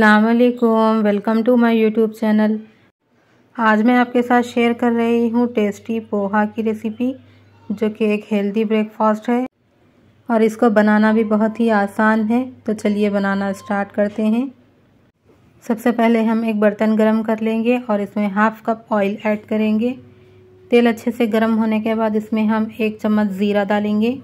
असलकुम welcome to my YouTube channel आज मैं आपके साथ शेयर कर रही हूँ टेस्टी पोहा की रेसिपी जो कि एक हेल्दी ब्रेकफास्ट है और इसको बनाना भी बहुत ही आसान है तो चलिए बनाना स्टार्ट करते हैं सबसे पहले हम एक बर्तन गरम कर लेंगे और इसमें हाफ़ कप ऑयल ऐड करेंगे तेल अच्छे से गर्म होने के बाद इसमें हम एक चम्मच ज़ीरा डालेंगे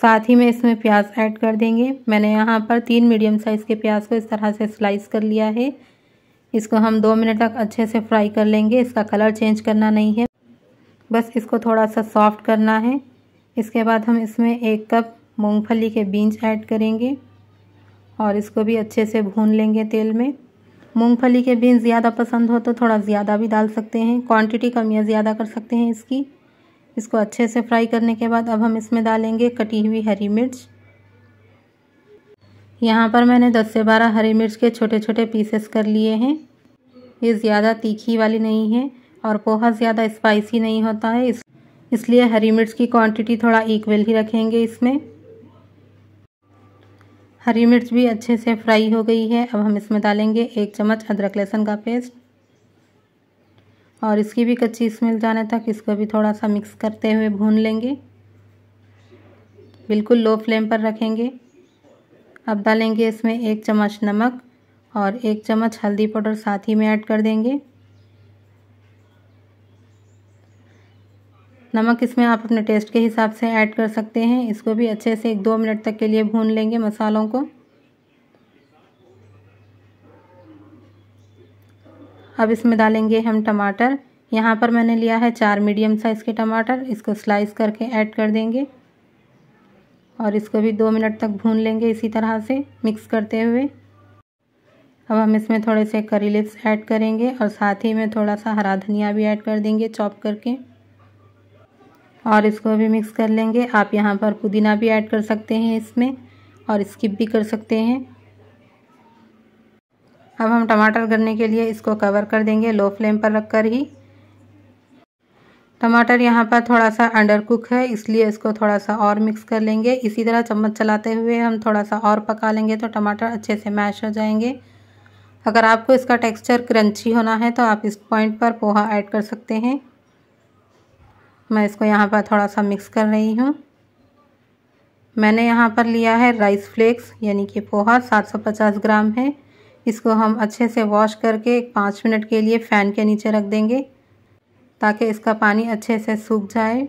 साथ ही में इसमें प्याज ऐड कर देंगे मैंने यहाँ पर तीन मीडियम साइज़ के प्याज को इस तरह से स्लाइस कर लिया है इसको हम दो मिनट तक अच्छे से फ्राई कर लेंगे इसका कलर चेंज करना नहीं है बस इसको थोड़ा सा सॉफ्ट करना है इसके बाद हम इसमें एक कप मूंगफली के बीज ऐड करेंगे और इसको भी अच्छे से भून लेंगे तेल में मूंगफली के बीज ज़्यादा पसंद हो तो थोड़ा ज़्यादा भी डाल सकते हैं क्वांटिटी कम या ज़्यादा कर सकते हैं इसकी इसको अच्छे से फ्राई करने के बाद अब हम इसमें डालेंगे कटी हुई हरी मिर्च यहाँ पर मैंने 10 से 12 हरी मिर्च के छोटे छोटे पीसेस कर लिए हैं ये ज़्यादा तीखी वाली नहीं है और पोहा ज़्यादा स्पाइसी नहीं होता है इस इसलिए हरी मिर्च की क्वांटिटी थोड़ा इक्वल ही रखेंगे इसमें हरी मिर्च भी अच्छे से फ्राई हो गई है अब हम इसमें डालेंगे एक चम्मच अदरक लहसुन का पेस्ट और इसकी भी कच्ची स्मेल जाने तक इसको भी थोड़ा सा मिक्स करते हुए भून लेंगे बिल्कुल लो फ्लेम पर रखेंगे अब डालेंगे इसमें एक चम्मच नमक और एक चम्मच हल्दी पाउडर साथ ही में ऐड कर देंगे नमक इसमें आप अपने टेस्ट के हिसाब से ऐड कर सकते हैं इसको भी अच्छे से एक दो मिनट तक के लिए भून लेंगे मसालों को अब इसमें डालेंगे हम टमाटर यहाँ पर मैंने लिया है चार मीडियम साइज़ के टमाटर इसको स्लाइस करके ऐड कर देंगे और इसको भी दो मिनट तक भून लेंगे इसी तरह से मिक्स करते हुए अब हम इसमें थोड़े से करी लिप्स ऐड करेंगे और साथ ही में थोड़ा सा हरा धनिया भी ऐड कर देंगे चॉप करके और इसको भी मिक्स कर लेंगे आप यहाँ पर पुदीना भी ऐड कर सकते हैं इसमें और स्किप भी कर सकते हैं अब हम टमाटर गलने के लिए इसको कवर कर देंगे लो फ्लेम पर रख कर ही टमाटर यहाँ पर थोड़ा सा अंडर कुक है इसलिए इसको थोड़ा सा और मिक्स कर लेंगे इसी तरह चम्मच चलाते हुए हम थोड़ा सा और पका लेंगे तो टमाटर अच्छे से मैश हो जाएंगे अगर आपको इसका टेक्सचर क्रंची होना है तो आप इस पॉइंट पर पोहा ऐड कर सकते हैं मैं इसको यहाँ पर थोड़ा सा मिक्स कर रही हूँ मैंने यहाँ पर लिया है राइस फ्लेक्स यानी कि पोहा 750 ग्राम है इसको हम अच्छे से वॉश करके पाँच मिनट के लिए फ़ैन के नीचे रख देंगे ताकि इसका पानी अच्छे से सूख जाए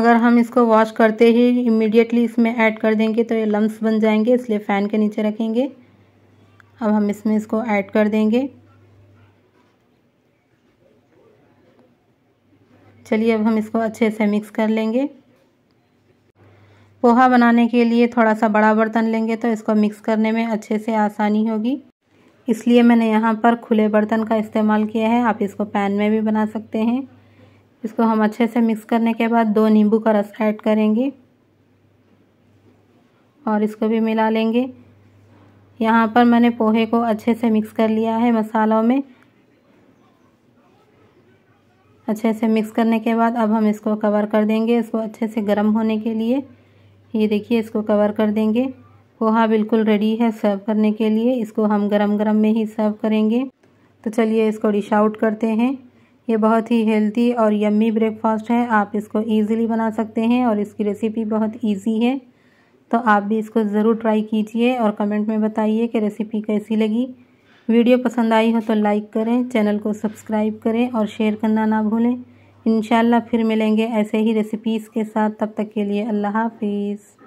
अगर हम इसको वॉश करते ही इमीडिएटली इसमें ऐड कर देंगे तो ये लम्स बन जाएंगे इसलिए फ़ैन के नीचे रखेंगे अब हम इसमें इसको ऐड कर देंगे चलिए अब हम इसको अच्छे से मिक्स कर लेंगे पोहा बनाने के लिए थोड़ा सा बड़ा बर्तन लेंगे तो इसको मिक्स करने में अच्छे से आसानी होगी इसलिए मैंने यहाँ पर खुले बर्तन का इस्तेमाल किया है आप इसको पैन में भी बना सकते हैं इसको हम अच्छे से मिक्स करने के बाद दो नींबू का रस ऐड करेंगे और इसको भी मिला लेंगे यहाँ पर मैंने पोहे को अच्छे से मिक्स कर लिया है मसालों में अच्छे से मिक्स करने के बाद अब हम इसको कवर कर देंगे इसको अच्छे से गर्म होने के लिए ये देखिए इसको कवर कर देंगे पोहा बिल्कुल रेडी है सर्व करने के लिए इसको हम गरम गरम में ही सर्व करेंगे तो चलिए इसको डिश आउट करते हैं ये बहुत ही हेल्दी और यम्मी ब्रेकफास्ट है आप इसको ईज़िली बना सकते हैं और इसकी रेसिपी बहुत ईजी है तो आप भी इसको ज़रूर ट्राई कीजिए और कमेंट में बताइए कि रेसिपी कैसी लगी वीडियो पसंद आई हो तो लाइक करें चैनल को सब्सक्राइब करें और शेयर करना ना भूलें इनशाला फिर मिलेंगे ऐसे ही रेसिपीज़ के साथ तब तक के लिए अल्लाह हाफिज़